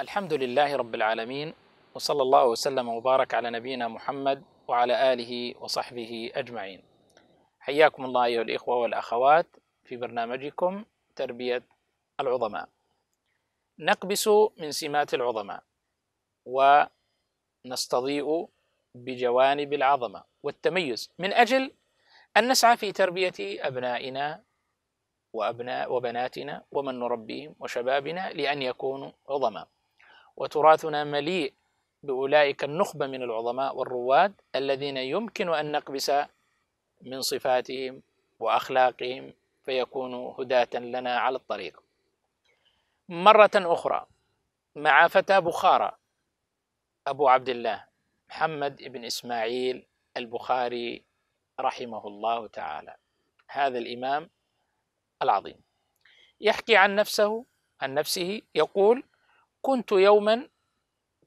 الحمد لله رب العالمين وصلى الله وسلم وبارك على نبينا محمد وعلى آله وصحبه أجمعين حياكم الله أيها الإخوة والأخوات في برنامجكم تربية العظماء نقبس من سمات العظماء ونستضيء بجوانب العظمة والتميز من أجل أن نسعى في تربية أبنائنا وأبناء وبناتنا ومن نربيهم وشبابنا لأن يكونوا عظماء وتراثنا مليء بأولئك النخبة من العظماء والرواد الذين يمكن أن نقبس من صفاتهم وأخلاقهم فيكونوا هداة لنا على الطريق مرة أخرى مع فتى بخارى أبو عبد الله محمد بن إسماعيل البخاري رحمه الله تعالى هذا الإمام العظيم يحكي عن نفسه عن نفسه يقول كنت يوما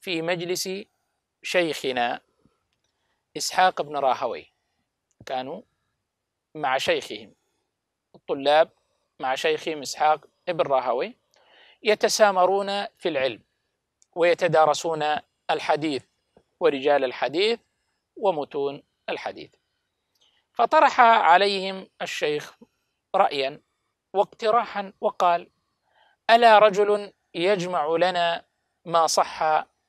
في مجلس شيخنا إسحاق بن راهوي كانوا مع شيخهم الطلاب مع شيخهم إسحاق بن راهوي يتسامرون في العلم ويتدارسون الحديث ورجال الحديث ومتون الحديث فطرح عليهم الشيخ رأيا واقتراحا وقال ألا رجل يجمع لنا ما صح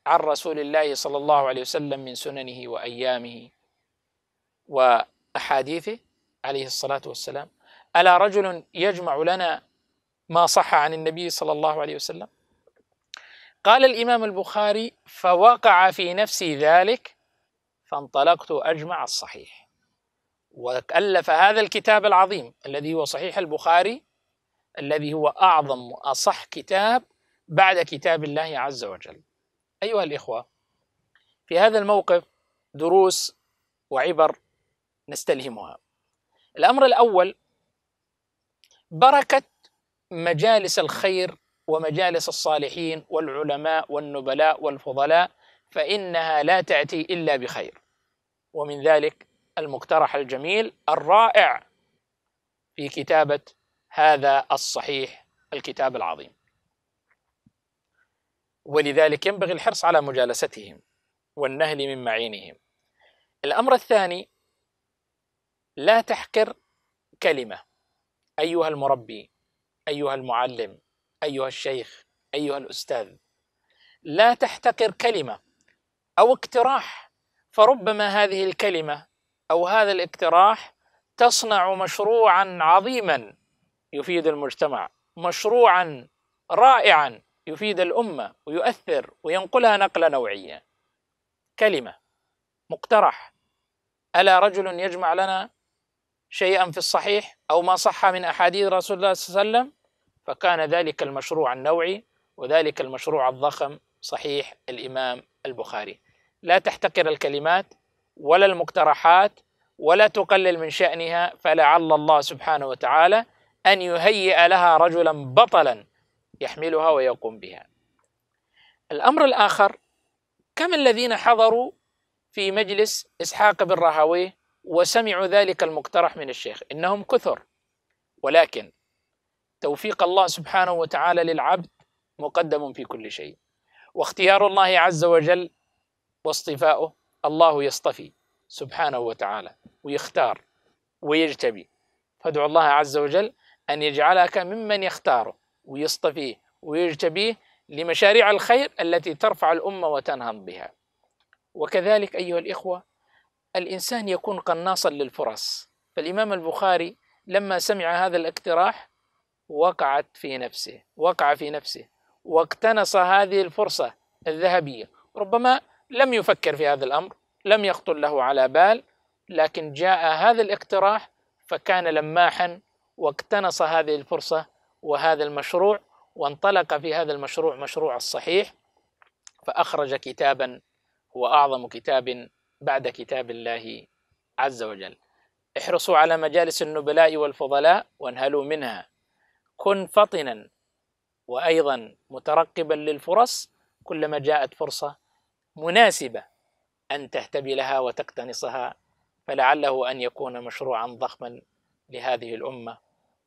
عن رسول الله صلى الله عليه وسلم من سننه وايامه واحاديثه عليه الصلاه والسلام الا رجل يجمع لنا ما صح عن النبي صلى الله عليه وسلم قال الامام البخاري فوقع في نفسي ذلك فانطلقت اجمع الصحيح والف هذا الكتاب العظيم الذي هو صحيح البخاري الذي هو اعظم واصح كتاب بعد كتاب الله عز وجل ايها الاخوه في هذا الموقف دروس وعبر نستلهمها الامر الاول بركه مجالس الخير ومجالس الصالحين والعلماء والنبلاء والفضلاء فانها لا تاتي الا بخير ومن ذلك المقترح الجميل الرائع في كتابه هذا الصحيح الكتاب العظيم ولذلك ينبغي الحرص على مجالستهم والنهل من معينهم الأمر الثاني لا تحقر كلمة أيها المربي أيها المعلم أيها الشيخ أيها الأستاذ لا تحتقر كلمة أو اقتراح فربما هذه الكلمة أو هذا الاقتراح تصنع مشروعا عظيما يفيد المجتمع مشروعا رائعا يفيد الأمة ويؤثر وينقلها نقلة نوعية كلمة مقترح ألا رجل يجمع لنا شيئا في الصحيح أو ما صح من أحاديث رسول الله صلى الله عليه وسلم فكان ذلك المشروع النوعي وذلك المشروع الضخم صحيح الإمام البخاري لا تحتقر الكلمات ولا المقترحات ولا تقلل من شأنها فلعل الله سبحانه وتعالى أن يهيئ لها رجلا بطلا يحملها ويقوم بها الأمر الآخر كم الذين حضروا في مجلس إسحاق بن راهويه وسمعوا ذلك المقترح من الشيخ إنهم كثر ولكن توفيق الله سبحانه وتعالى للعبد مقدم في كل شيء واختيار الله عز وجل واصطفاؤه الله يصطفي سبحانه وتعالى ويختار ويجتبي فادعو الله عز وجل أن يجعلك ممن يختاره ويصطفيه ويجتبيه لمشاريع الخير التي ترفع الأمة وتنهض بها وكذلك أيها الإخوة الإنسان يكون قناصا للفرص فالإمام البخاري لما سمع هذا الاقتراح وقعت في نفسه وقع في نفسه واقتنص هذه الفرصة الذهبية ربما لم يفكر في هذا الأمر لم يخطر له على بال لكن جاء هذا الاقتراح فكان لماحا واقتنص هذه الفرصة وهذا المشروع وانطلق في هذا المشروع مشروع الصحيح فأخرج كتابا هو أعظم كتاب بعد كتاب الله عز وجل احرصوا على مجالس النبلاء والفضلاء وانهلوا منها كن فطنا وأيضا مترقبا للفرص كلما جاءت فرصة مناسبة أن تهتبي لها وتقتنصها فلعله أن يكون مشروعا ضخما لهذه الأمة